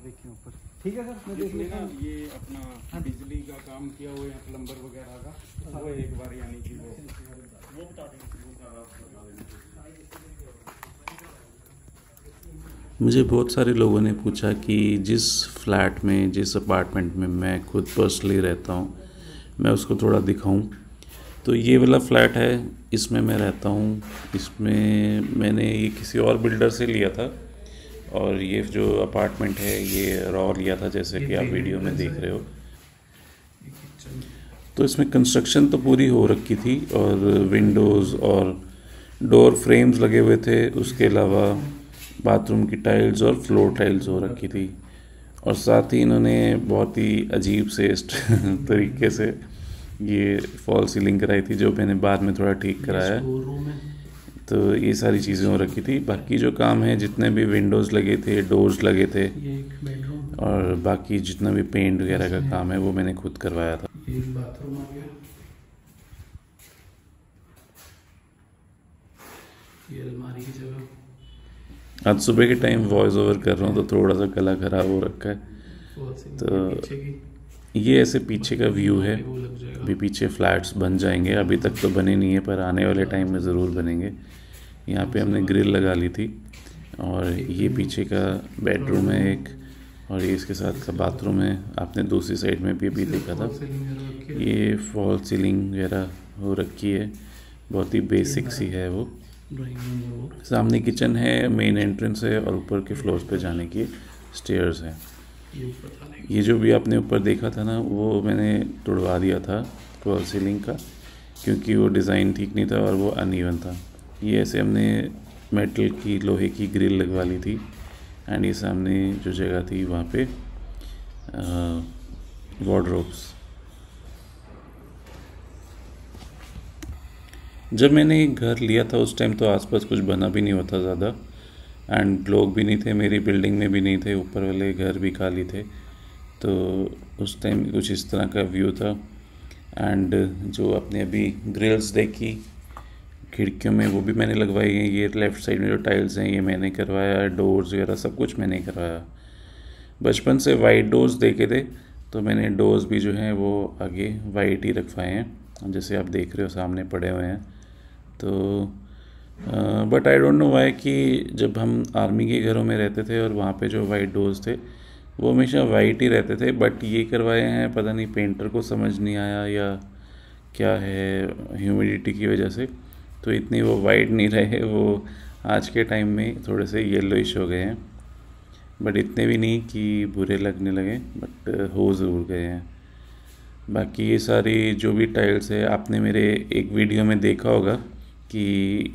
ढाबे के ऊपर ठीक है सर मैं देख लेता हूँ ये अपना हाँ बिजली का काम किया हुआ है प्लम्बर वगैरह का वो एक बार यानी कि वो वो बता मुझे बहुत सारे लोगों ने पूछा कि जिस फ्लैट में जिस अपार्टमेंट में मैं खुद पर्सनली रहता हूं मैं उसको थोड़ा दिखाऊं तो ये वाला फ्लैट है इसमें मैं रहता हूं इसमें मैंने ये किसी और बिल्डर से लिया था और ये जो अपार्टमेंट है ये रॉ लिया था जैसे कि आप वीडियो में देख रहे हो तो इसमें कंस्ट्रक्शन तो पूरी हो रखी थी और विंडोज़ और डोर फ्रेम्स लगे हुए थे उसके अलावा बाथरूम की टाइल्स और फ्लोर टाइल्स हो रखी थी और साथ ही इन्होंने बहुत ही अजीब से तरीके से ये फॉल सीलिंग कराई थी जो मैंने बाद में थोड़ा ठीक कराया तो ये सारी चीज़ें हो रखी थी बाकी जो काम है जितने भी विंडोज़ लगे थे डोर्स लगे थे और बाकी जितना भी पेंट वगैरह का काम है वो मैंने खुद करवाया था आज सुबह के टाइम वॉइस ओवर कर रहा हूँ तो थोड़ा सा गला खराब हो रखा है तो ये ऐसे पीछे का व्यू है अभी पीछे फ्लैट्स बन जाएंगे अभी तक तो बने नहीं है पर आने वाले टाइम में ज़रूर बनेंगे यहाँ पे हमने ग्रिल लगा ली थी और ये पीछे का बेडरूम है एक और ये इसके साथ का बाथरूम है आपने दूसरी साइड में भी अभी देखा था ये फॉल सीलिंग वगैरह हो रखी है बहुत ही बेसिक सी है वो सामने किचन है मेन एंट्रेंस है और ऊपर के फ्लोर पर जाने की स्टेयर्स हैं ये जो भी आपने ऊपर देखा था ना वो मैंने तोड़वा दिया था ट्वेल्व सीलिंग का क्योंकि वो डिज़ाइन ठीक नहीं था और वो अनइवन था ये ऐसे हमने मेटल की लोहे की ग्रिल लगवा ली थी एंड ये सामने जो जगह थी वहाँ पे वॉड्रोब्स जब मैंने घर लिया था उस टाइम तो आसपास कुछ बना भी नहीं होता ज़्यादा एंड लोग भी नहीं थे मेरी बिल्डिंग में भी नहीं थे ऊपर वाले घर भी खाली थे तो उस टाइम कुछ इस तरह का व्यू था एंड जो आपने अभी ग्रिल्स देखी खिड़कियों में वो भी मैंने लगवाई हैं ये लेफ़्ट साइड में जो टाइल्स हैं ये मैंने करवाया डोर्स वगैरह सब कुछ मैंने करवाया बचपन से वाइट डोर्स देखे थे तो मैंने डोर्स भी जो हैं वो आगे वाइट ही रखवाए हैं जैसे आप देख रहे हो सामने पड़े हुए हैं तो but I don't know why कि जब हम आर्मी के घरों में रहते थे और वहाँ पे जो वाइट डोर्स थे वो हमेशा वाइट ही रहते थे बट ये करवाए हैं पता नहीं पेंटर को समझ नहीं आया या क्या है ह्यूमिडिटी की वजह से तो इतनी वो वाइट नहीं रहे वो आज के टाइम में थोड़े से येलोइश हो गए हैं बट इतने भी नहीं कि बुरे लगने लगे बट uh, हो ज़रूर गए हैं बाकी ये सारी जो भी टाइल्स है आपने मेरे एक वीडियो में देखा होगा कि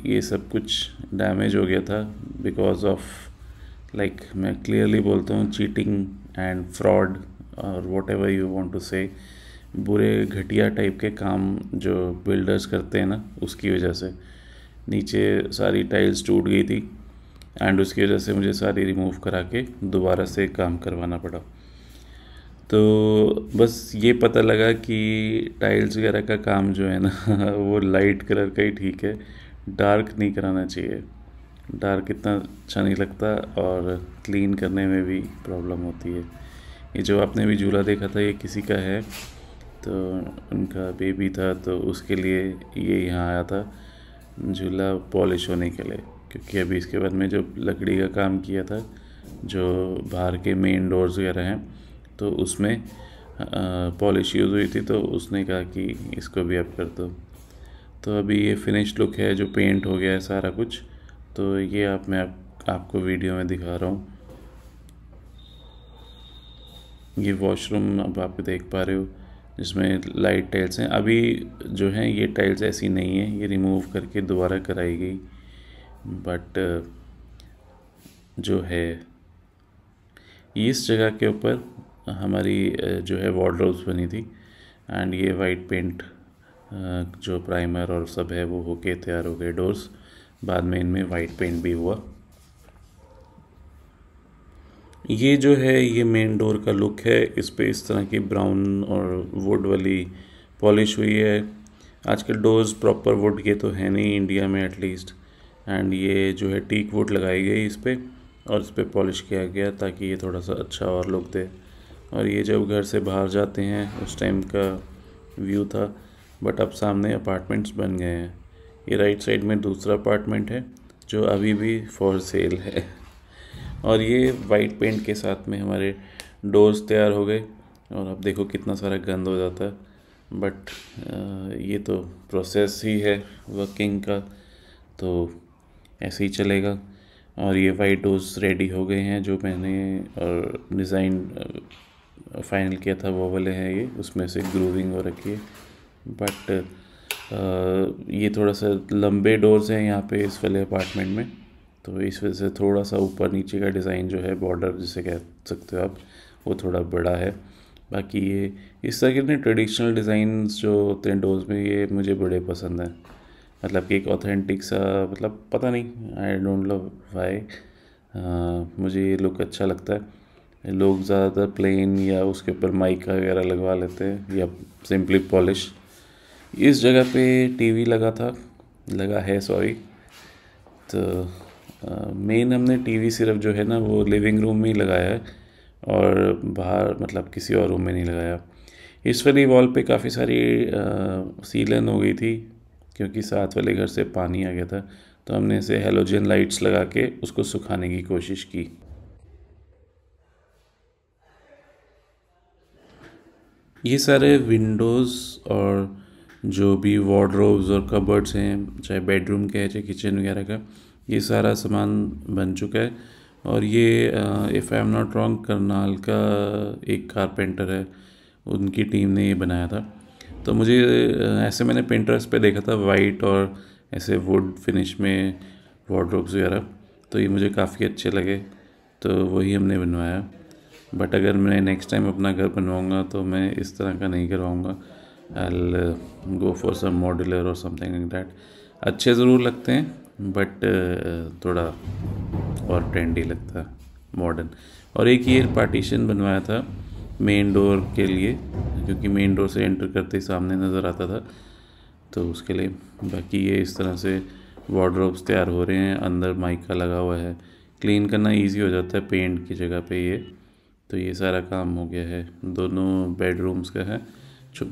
ये सब कुछ डैमेज हो गया था बिकॉज ऑफ लाइक मैं क्लियरली बोलता हूँ चीटिंग एंड फ्रॉड और whatever you want to say बुरे घटिया टाइप के काम जो बिल्डर्स करते हैं ना उसकी वजह से नीचे सारी टाइल्स टूट गई थी एंड उसकी वजह से मुझे सारी रिमूव करा के दोबारा से काम करवाना पड़ा तो बस ये पता लगा कि टाइल्स वगैरह का काम जो है ना वो लाइट कलर का ही ठीक है डार्क नहीं कराना चाहिए डार्क इतना अच्छा नहीं लगता और क्लीन करने में भी प्रॉब्लम होती है ये जो आपने भी झूला देखा था ये किसी का है तो उनका बेबी था तो उसके लिए ये यहाँ आया था झूला पॉलिश होने के लिए क्योंकि अभी इसके बाद में जो लकड़ी का काम किया था जो बाहर के मेन डोर्स वगैरह हैं तो उसमें पॉलिश यूज़ हुई थी तो उसने कहा कि इसको भी आप कर दो तो अभी ये फिनिश लुक है जो पेंट हो गया है सारा कुछ तो ये आप मैं आप, आपको वीडियो में दिखा रहा हूँ ये वॉशरूम अब आप देख पा रहे हो जिसमें लाइट टाइल्स हैं अभी जो हैं ये टाइल्स ऐसी नहीं है ये रिमूव करके दोबारा कराई गई बट जो है इस जगह के ऊपर हमारी जो है वार्डरोब्स बनी थी एंड ये वाइट पेंट जो प्राइमर और सब है वो होके तैयार हो गए डोर्स बाद में इनमें वाइट पेंट भी हुआ ये जो है ये मेन डोर का लुक है इस पर इस तरह की ब्राउन और वुड वाली पॉलिश हुई है आजकल डोर्स प्रॉपर वुड के तो है नहीं इंडिया में एटलीस्ट एंड ये जो है टीक वुड लगाई गई इस पर और इस पर पॉलिश किया गया ताकि ये थोड़ा सा अच्छा और लुक दे और ये जब घर से बाहर जाते हैं उस टाइम का व्यू था बट अब सामने अपार्टमेंट्स बन गए हैं ये राइट साइड में दूसरा अपार्टमेंट है जो अभी भी फॉर सेल है और ये वाइट पेंट के साथ में हमारे डोर्स तैयार हो गए और अब देखो कितना सारा गंद हो जाता है बट ये तो प्रोसेस ही है वर्किंग का तो ऐसे ही चलेगा और ये वाइट डोर्स रेडी हो गए हैं जो मैंने और डिज़ाइन फाइनल किया था वो वाले हैं ये उसमें से ग्रूविंग हो रखी है बट ये थोड़ा सा लंबे डोर्स हैं यहाँ पे इस वाले अपार्टमेंट में तो इस वजह से थोड़ा सा ऊपर नीचे का डिज़ाइन जो है बॉर्डर जिसे कह सकते हो आप वो थोड़ा बड़ा है बाकी ये इस तरह के ना ट्रेडिशनल डिज़ाइन जो होते हैं डोर्स में ये मुझे बड़े पसंद हैं मतलब कि एक ऑथेंटिक सा मतलब पता नहीं आई डोंट लव वाई मुझे ये लुक अच्छा लगता है लोग ज़्यादातर प्लेन या उसके ऊपर माइका वगैरह लगवा लेते हैं या सिंपली पॉलिश इस जगह पे टीवी लगा था लगा है सॉरी तो मेन हमने टीवी सिर्फ जो है ना वो लिविंग रूम में ही लगाया है और बाहर मतलब किसी और रूम में नहीं लगाया इस वाली वॉल पे काफ़ी सारी सीलन हो गई थी क्योंकि साथ वाले घर से पानी आ गया था तो हमने इसे हेलोजन लाइट्स लगा के उसको सुखाने की कोशिश की ये सारे विंडोज़ और जो भी वार्डरोब्स और कबर्ड्स हैं चाहे बेडरूम के हैं चाहे किचन वगैरह का ये सारा सामान बन चुका है और ये if I am not wrong Karnal का एक कारपेंटर है उनकी टीम ने ये बनाया था तो मुझे ऐसे मैंने पेंटर्स पे देखा था वाइट और ऐसे वुड फिनिश में वार्ड्रोब्स वगैरह तो ये मुझे काफ़ी अच्छे लगे तो वही हमने बनवाया बट अगर मैं नेक्स्ट टाइम अपना घर बनवाऊँगा तो मैं इस तरह का नहीं करवाऊँगा I'll go for some modular और समथिंग लाइक डैट अच्छे ज़रूर लगते हैं बट uh, थोड़ा और ट्रेंडी लगता है मॉडर्न और एक ये पार्टीशन बनवाया था मेन डोर के लिए क्योंकि मेन डोर से एंटर करते ही सामने नज़र आता था तो उसके लिए बाकी ये इस तरह से वार्ड्रोब्स तैयार हो रहे हैं अंदर माइका लगा हुआ है क्लीन करना इजी हो जाता है पेंट की जगह पे ये तो ये सारा काम हो गया है दोनों बेडरूम्स का है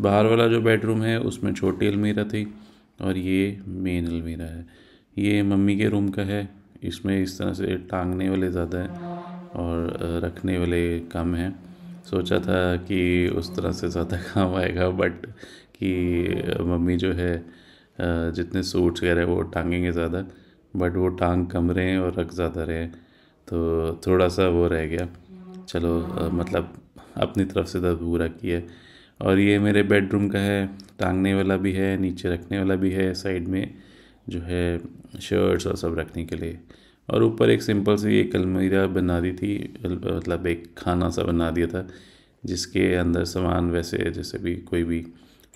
बाहर वाला जो बेडरूम है उसमें छोटी अलमीरा थी और ये मेन अलमीरा है ये मम्मी के रूम का है इसमें इस तरह से टांगने वाले ज़्यादा हैं और रखने वाले कम हैं सोचा था कि उस तरह से ज़्यादा काम आएगा बट कि मम्मी जो है जितने सूट्स वगैरह वो टांगेंगे ज़्यादा बट वो टांग कम रहे हैं और रख ज़्यादा रहे हैं तो थोड़ा सा वो रह गया चलो आ, मतलब अपनी तरफ से दर्द पूरा किया और ये मेरे बेडरूम का है टांगने वाला भी है नीचे रखने वाला भी है साइड में जो है शर्ट्स और सब रखने के लिए और ऊपर एक सिंपल सी एक अलमीरा बना दी थी मतलब एक खाना सा बना दिया था जिसके अंदर सामान वैसे जैसे भी कोई भी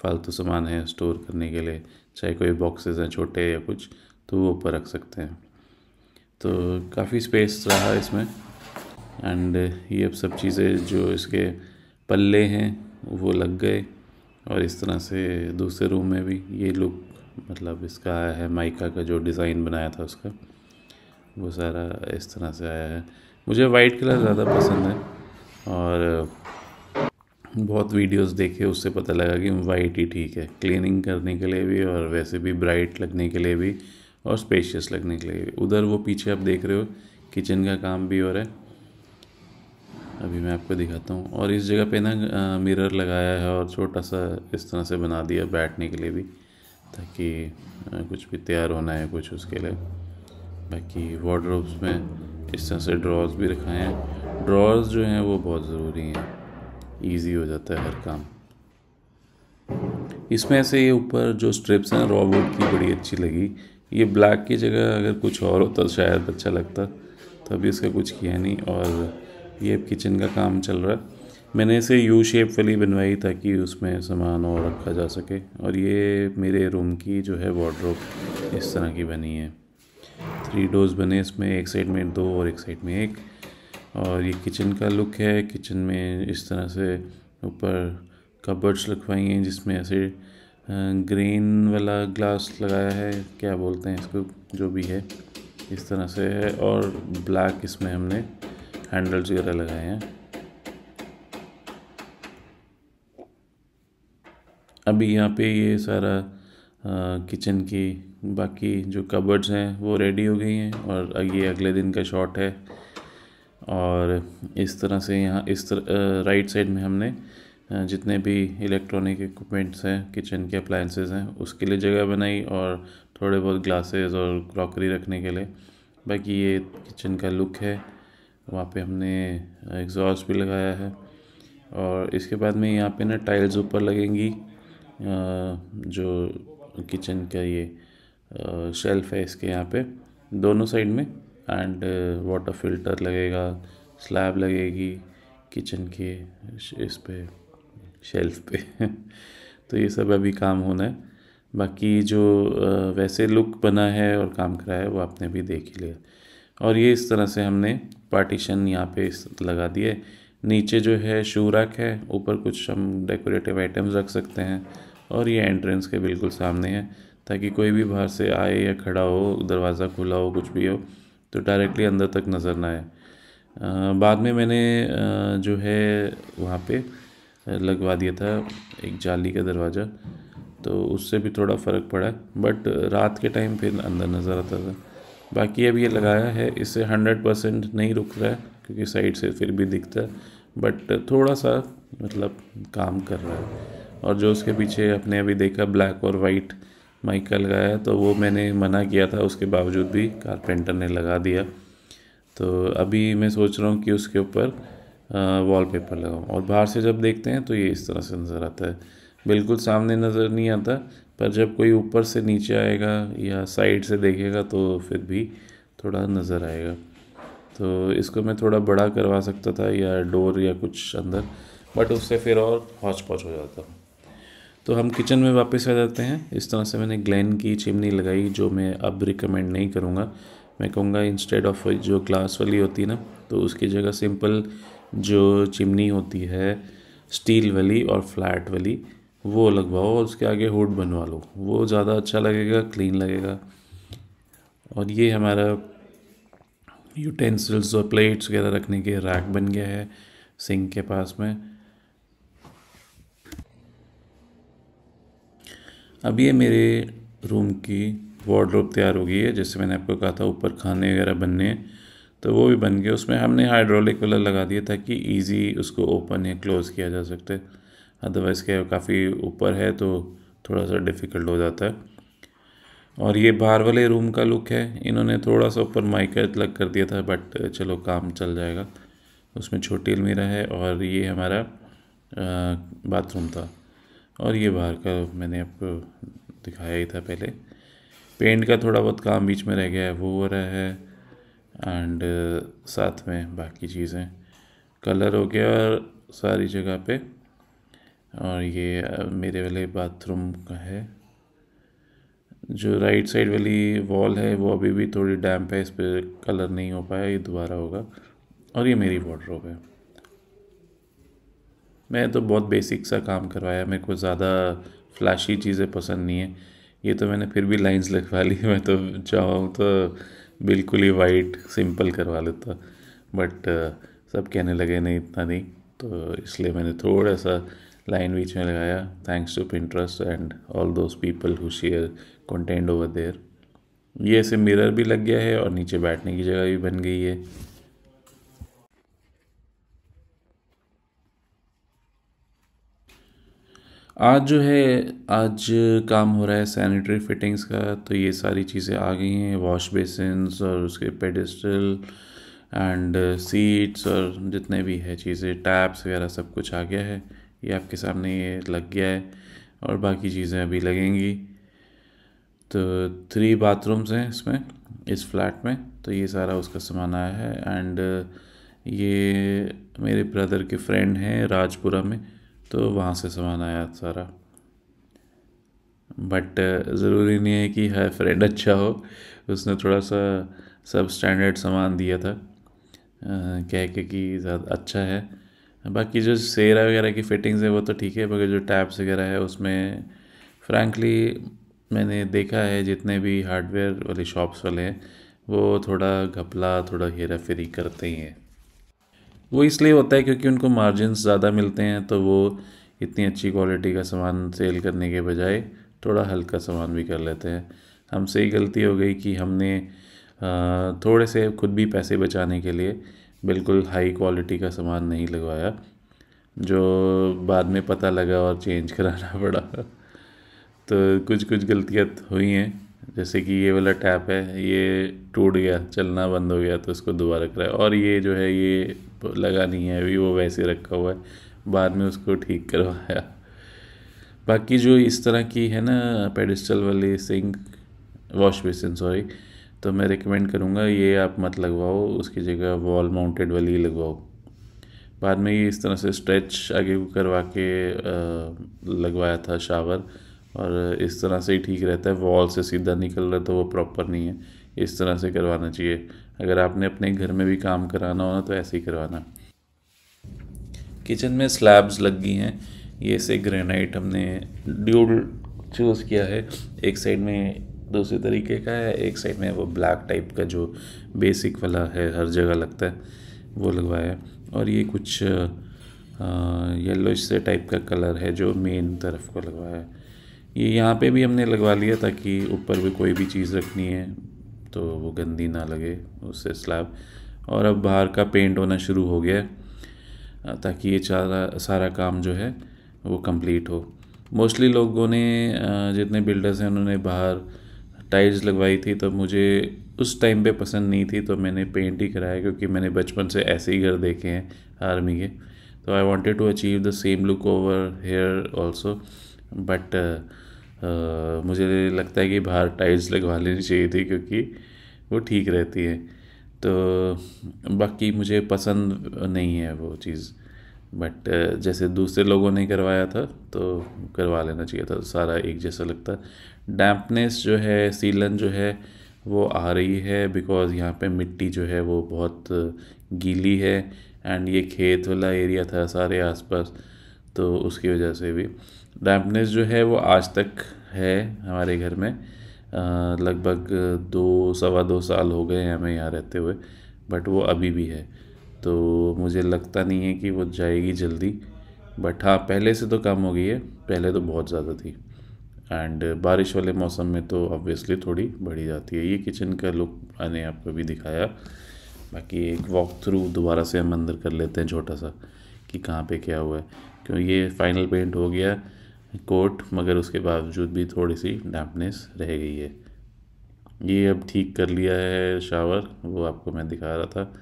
फालतू सामान है स्टोर करने के लिए चाहे कोई बॉक्सेस हैं छोटे या कुछ तो वो ऊपर रख सकते हैं तो काफ़ी स्पेस रहा इसमें एंड uh, ये सब चीज़ें जो इसके पल्ले हैं वो लग गए और इस तरह से दूसरे रूम में भी ये लुक मतलब इसका आया है माइका का जो डिज़ाइन बनाया था उसका वो सारा इस तरह से आया है मुझे वाइट कलर ज़्यादा पसंद है और बहुत वीडियोस देखे उससे पता लगा कि वाइट ही ठीक है क्लीनिंग करने के लिए भी और वैसे भी ब्राइट लगने के लिए भी और स्पेशियस लगने के लिए भी उधर वो पीछे आप देख रहे हो किचन का काम भी हो रहा है अभी मैं आपको दिखाता हूँ और इस जगह पे ना मिरर लगाया है और छोटा सा इस तरह से बना दिया बैठने के लिए भी ताकि कुछ भी तैयार होना है कुछ उसके लिए बाकी वार्ड्रोब्स में इस तरह से ड्रॉर्स भी रखाए हैं ड्रॉर्स जो हैं वो बहुत ज़रूरी हैं ईजी हो जाता है हर काम इसमें से ये ऊपर जो स्ट्रिप्स हैं रॉ वुड की बड़ी अच्छी लगी ये ब्लैक की जगह अगर कुछ और होता तो शायद अच्छा लगता तो अभी इसका कुछ किया नहीं और ये किचन का काम चल रहा है मैंने इसे यू शेप वाली बनवाई ताकि उसमें सामान और रखा जा सके और ये मेरे रूम की जो है वार्ड्रोप इस तरह की बनी है थ्री डोर्स बने इसमें एक साइड में दो और एक साइड में एक और ये किचन का लुक है किचन में इस तरह से ऊपर कबर्ड्स रखवाई हैं जिसमें ऐसे ग्रीन वाला ग्लास लगाया है क्या बोलते हैं इसको जो भी है इस तरह से है और ब्लैक इसमें हमने हैंडल्स वगैरह लगाए हैं अभी यहाँ पे ये सारा किचन की बाकी जो कबर्ड्स हैं वो रेडी हो गई हैं और ये अगले दिन का शॉट है और इस तरह से यहाँ इस तरह राइट साइड में हमने जितने भी इलेक्ट्रॉनिक इक्विपमेंट्स हैं किचन के अप्लाइंसेस हैं उसके लिए जगह बनाई और थोड़े बहुत ग्लासेस और क्रॉकरी रखने के लिए बाकी ये किचन का लुक है वहाँ पे हमने एग्ज़ॉस्ट भी लगाया है और इसके बाद में यहाँ पे ना टाइल्स ऊपर लगेंगी जो किचन का ये शेल्फ है इसके यहाँ पे दोनों साइड में एंड वाटर फिल्टर लगेगा स्लैब लगेगी किचन के इस पे शेल्फ पे तो ये सब अभी काम होना है बाकी जो वैसे लुक बना है और काम करा है वो आपने भी देख ही लिया और ये इस तरह से हमने पार्टीशन यहाँ पे लगा दिए नीचे जो है शू रैक है ऊपर कुछ हम डेकोरेटिव आइटम्स रख सकते हैं और ये एंट्रेंस के बिल्कुल सामने है ताकि कोई भी बाहर से आए या खड़ा हो दरवाज़ा खुला हो कुछ भी हो तो डायरेक्टली अंदर तक नज़र ना आए बाद में मैंने आ, जो है वहाँ पे लगवा दिया था एक जाली का दरवाज़ा तो उससे भी थोड़ा फ़र्क पड़ा बट रात के टाइम फिर अंदर नज़र आता था बाकी अब ये लगाया है इससे हंड्रेड परसेंट नहीं रुक रहा है क्योंकि साइड से फिर भी दिखता है बट थोड़ा सा मतलब काम कर रहा है और जो उसके पीछे अपने अभी देखा ब्लैक और वाइट माइक का लगाया तो वो मैंने मना किया था उसके बावजूद भी कारपेंटर ने लगा दिया तो अभी मैं सोच रहा हूँ कि उसके ऊपर वॉलपेपर लगाऊँ और बाहर से जब देखते हैं तो ये इस तरह से नज़र आता है बिल्कुल सामने नज़र नहीं आता पर जब कोई ऊपर से नीचे आएगा या साइड से देखेगा तो फिर भी थोड़ा नज़र आएगा तो इसको मैं थोड़ा बड़ा करवा सकता था या डोर या कुछ अंदर बट उससे फिर और हौच पौच हो जाता तो हम किचन में वापस आ जाते हैं इस तरह से मैंने ग्लैन की चिमनी लगाई जो मैं अब रिकमेंड नहीं करूँगा मैं कहूँगा इंस्टेड ऑफ जो ग्लास वाली होती है ना तो उसकी जगह सिंपल जो चिमनी होती है स्टील वाली और फ्लैट वाली वो लगवाओ और उसके आगे हुड बनवा लो वो ज़्यादा अच्छा लगेगा क्लीन लगेगा और ये हमारा यूटेंसिल्स और प्लेट्स वगैरह रखने के रैक बन गया है सिंक के पास में अब ये मेरे रूम की वार्ड्रोप तैयार हो गई है जैसे मैंने आपको कहा था ऊपर खाने वगैरह बनने तो वो भी बन गए उसमें हमने हाइड्रोलिक वाला लगा दिया ताकि इजी उसको ओपन या क्लोज़ किया जा सकता है अदरवाइज़ के काफ़ी ऊपर है तो थोड़ा सा डिफ़िकल्ट हो जाता है और ये बाहर वाले रूम का लुक है इन्होंने थोड़ा सा ऊपर माइक लग कर दिया था बट चलो काम चल जाएगा उसमें छोटी अलमीरा है और ये हमारा बाथरूम था और ये बाहर का मैंने आपको दिखाया ही था पहले पेंट का थोड़ा बहुत काम बीच में रह गया है वो हो रहा है एंड साथ में बाकी चीज़ें कलर हो गया और सारी जगह पे और ये मेरे वाले बाथरूम का है जो राइट साइड वाली वॉल है वो अभी भी थोड़ी डैम्प है इस पर कलर नहीं हो पाया ये दोबारा होगा और ये मेरी वार्ड्रोब है मैं तो बहुत बेसिक सा काम करवाया मेरे को ज़्यादा फ्लैशी चीज़ें पसंद नहीं है ये तो मैंने फिर भी लाइंस लिखवा ली मैं तो चाहूँ तो बिल्कुल ही वाइट सिंपल करवा लेता बट सब कहने लगे नहीं इतना नहीं तो इसलिए मैंने थोड़ा सा लाइन बीच में लगाया thanks to Pinterest and all those people who share content over there ये ऐसे मिरर भी लग गया है और नीचे बैठने की जगह भी बन गई है आज जो है आज काम हो रहा है सैनिटरी फिटिंग्स का तो ये सारी चीज़ें आ गई हैं वॉश बेसिन और उसके पेडिस्टल एंड सीट्स और जितने भी है चीज़ें टैप्स वगैरह सब कुछ आ गया है ये आपके सामने ये लग गया है और बाकी चीज़ें अभी लगेंगी तो थ्री बाथरूम्स हैं इसमें इस फ्लैट में तो ये सारा उसका सामान आया है एंड ये मेरे ब्रदर के फ्रेंड हैं राजपुरा में तो वहाँ से सामान आया सारा बट ज़रूरी नहीं है कि हर फ्रेंड अच्छा हो उसने थोड़ा सा सब स्टैंडर्ड सामान दिया था कह के कि ज़्यादा अच्छा है बाकी जो सेरा वगैरह की फिटिंग्स है वो तो ठीक है मगर जो टैप्स वगैरह है उसमें फ्रैंकली मैंने देखा है जितने भी हार्डवेयर वाले शॉप्स वाले हैं वो थोड़ा घपला थोड़ा हेरा फेरी करते ही हैं वो इसलिए होता है क्योंकि उनको मार्जिनस ज़्यादा मिलते हैं तो वो इतनी अच्छी क्वालिटी का सामान सेल करने के बजाय थोड़ा हल्का सामान भी कर लेते हैं हमसे ही गलती हो गई कि हमने थोड़े से खुद भी पैसे बचाने के लिए बिल्कुल हाई क्वालिटी का सामान नहीं लगवाया जो बाद में पता लगा और चेंज कराना पड़ा तो कुछ कुछ गलतियाँ हुई हैं जैसे कि ये वाला टैप है ये टूट गया चलना बंद हो गया तो इसको दोबारा कराया और ये जो है ये लगा नहीं है अभी वो वैसे रखा हुआ है बाद में उसको ठीक करवाया बाकी जो इस तरह की है ना पेडिस्टल वाली सिंक वॉश बेसिन सॉरी तो मैं रिकमेंड करूँगा ये आप मत लगवाओ उसकी जगह वॉल माउंटेड वाली लगवाओ बाद में ये इस तरह से स्ट्रेच आगे को करवा के लगवाया था शावर और इस तरह से ही ठीक रहता है वॉल से सीधा निकल रहा तो वो प्रॉपर नहीं है इस तरह से करवाना चाहिए अगर आपने अपने घर में भी काम कराना हो ना तो ऐसे ही करवाना किचन में स्लैब्स लग गई हैं ये से ग्रेनाइट हमने ड्यूल चूज़ किया है एक साइड में दूसरे तरीके का है एक साइड में वो ब्लैक टाइप का जो बेसिक वाला है हर जगह लगता है वो लगवाया है और ये कुछ येलो से टाइप का कलर है जो मेन तरफ को लगवाया ये यहाँ पे भी हमने लगवा लिया ताकि ऊपर भी कोई भी चीज़ रखनी है तो वो गंदी ना लगे उससे स्लैब और अब बाहर का पेंट होना शुरू हो गया है ताकि ये सारा सारा काम जो है वो कंप्लीट हो मोस्टली लोगों ने जितने बिल्डर्स हैं उन्होंने बाहर टाइल्स लगवाई थी तो मुझे उस टाइम पे पसंद नहीं थी तो मैंने पेंट ही कराया क्योंकि मैंने बचपन से ऐसे ही घर देखे हैं आर्मी के तो I wanted to achieve the same look over here also but मुझे लगता है कि बाहर टाइल्स लगवा लेनी चाहिए थी क्योंकि वो ठीक रहती है तो बाकी मुझे पसंद नहीं है वो चीज़ बट uh, जैसे दूसरे लोगों ने करवाया था तो करवा लेना चाहिए था सारा एक जैसा लगता डैम्पनेस जो है सीलन जो है वो आ रही है बिकॉज़ यहाँ पे मिट्टी जो है वो बहुत गीली है एंड ये खेत वाला एरिया था सारे आसपास तो उसकी वजह से भी डैम्पनेस जो है वो आज तक है हमारे घर में लगभग दो सवा दो साल हो गए हैं हमें यहाँ रहते हुए बट वो अभी भी है तो मुझे लगता नहीं है कि वो जाएगी जल्दी बट हाँ पहले से तो कम हो गई है पहले तो बहुत ज़्यादा थी एंड बारिश वाले मौसम में तो ऑब्वियसली थोड़ी बढ़ी जाती है ये किचन का लुक मैंने आपको भी दिखाया बाकी एक वॉक थ्रू दोबारा से हम अंदर कर लेते हैं छोटा सा कि कहाँ पे क्या हुआ है क्यों ये फाइनल पेंट हो गया कोट मगर उसके बावजूद भी थोड़ी सी डैम्पनेस रह गई है ये अब ठीक कर लिया है शावर वो आपको मैं दिखा रहा था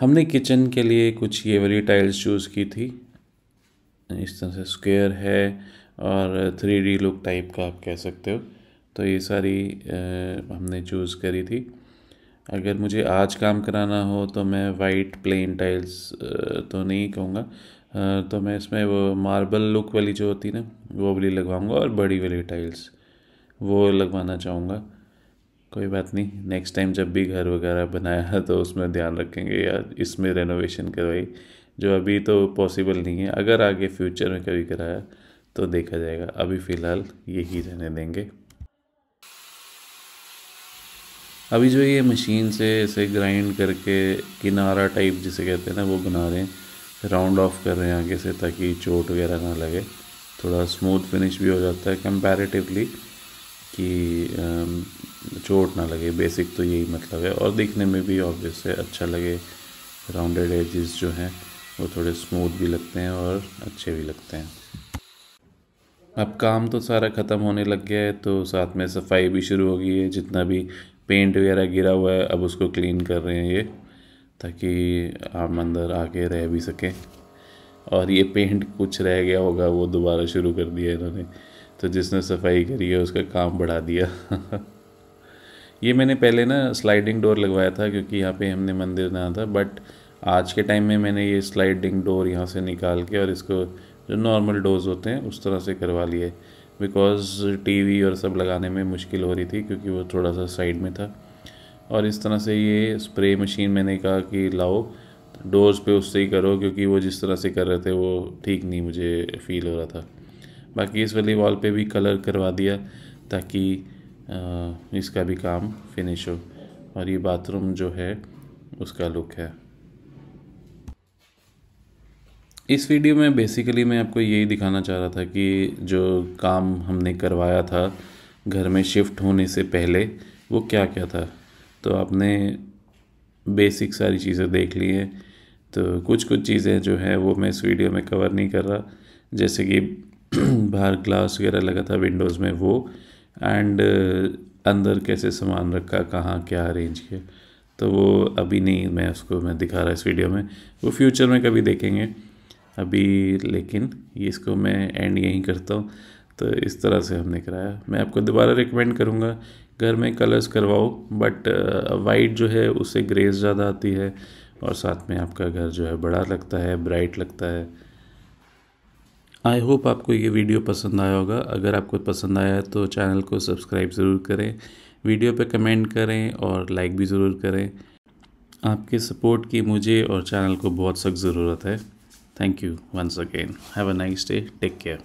हमने किचन के लिए कुछ ये वाली टाइल्स चूज़ की थी इस तरह से स्क्वेयर है और थ्री डी लुक टाइप का आप कह सकते हो तो ये सारी हमने चूज़ करी थी अगर मुझे आज काम कराना हो तो मैं वाइट प्लेन टाइल्स तो नहीं कहूँगा तो मैं इसमें वो मार्बल लुक वाली जो होती ना वो वाली लगवाऊँगा और बड़ी वाली टाइल्स वो लगवाना चाहूँगा कोई बात नहीं नेक्स्ट टाइम जब भी घर वगैरह बनाया तो उसमें ध्यान रखेंगे या इसमें रेनोवेशन करवाई जो अभी तो पॉसिबल नहीं है अगर आगे फ्यूचर में कभी कराया तो देखा जाएगा अभी फ़िलहाल यही रहने देंगे अभी जो ये मशीन से इसे ग्राइंड करके किनारा टाइप जिसे कहते हैं ना वो बना रहे हैं राउंड ऑफ कर रहे हैं आगे से ताकि चोट वगैरह ना लगे थोड़ा स्मूथ फिनिश भी हो जाता है कंपैरेटिवली कि चोट ना लगे बेसिक तो यही मतलब है और देखने में भी ऑब्वियस है अच्छा लगे राउंडेड एजेस जो हैं वो थोड़े स्मूथ भी लगते हैं और अच्छे भी लगते हैं अब काम तो सारा ख़त्म होने लग गया है तो साथ में सफाई भी शुरू हो गई है जितना भी पेंट वगैरह गिरा हुआ है अब उसको क्लीन कर रहे हैं ये ताकि आप अंदर आके रह भी सकें और ये पेंट कुछ रह गया होगा वो दोबारा शुरू कर दिया इन्होंने तो जिसने सफाई करी है उसका काम बढ़ा दिया ये मैंने पहले ना स्लाइडिंग डोर लगवाया था क्योंकि यहाँ पे हमने मंदिर ना था बट आज के टाइम में मैंने ये स्लाइडिंग डोर यहाँ से निकाल के और इसको जो नॉर्मल डोज होते हैं उस तरह से करवा लिए बिकॉज़ टीवी और सब लगाने में मुश्किल हो रही थी क्योंकि वो थोड़ा सा साइड में था और इस तरह से ये स्प्रे मशीन मैंने कहा कि लाओ डोज पे उससे ही करो क्योंकि वो जिस तरह से कर रहे थे वो ठीक नहीं मुझे फील हो रहा था बाकी इस वाली वॉल पे भी कलर करवा दिया ताकि इसका भी काम फिनिश हो और ये बाथरूम जो है उसका लुक है इस वीडियो में बेसिकली मैं आपको यही दिखाना चाह रहा था कि जो काम हमने करवाया था घर में शिफ्ट होने से पहले वो क्या क्या था तो आपने बेसिक सारी चीज़ें देख ली हैं तो कुछ कुछ चीज़ें जो है वो मैं इस वीडियो में कवर नहीं कर रहा जैसे कि बाहर ग्लास वगैरह लगा था विंडोज़ में वो एंड अंदर कैसे सामान रखा कहाँ क्या अरेंज किया तो वो अभी नहीं मैं उसको मैं दिखा रहा इस वीडियो में वो फ्यूचर में कभी देखेंगे अभी लेकिन ये इसको मैं एंड यहीं करता हूँ तो इस तरह से हमने कराया मैं आपको दोबारा रिकमेंड करूँगा घर में कलर्स करवाओ बट वाइट जो है उससे ग्रेस ज़्यादा आती है और साथ में आपका घर जो है बड़ा लगता है ब्राइट लगता है आई होप आपको ये वीडियो पसंद आया होगा अगर आपको पसंद आया तो चैनल को सब्सक्राइब ज़रूर करें वीडियो पे कमेंट करें और लाइक भी ज़रूर करें आपके सपोर्ट की मुझे और चैनल को बहुत सख्त ज़रूरत है Thank you once again. Have a nice day. Take care.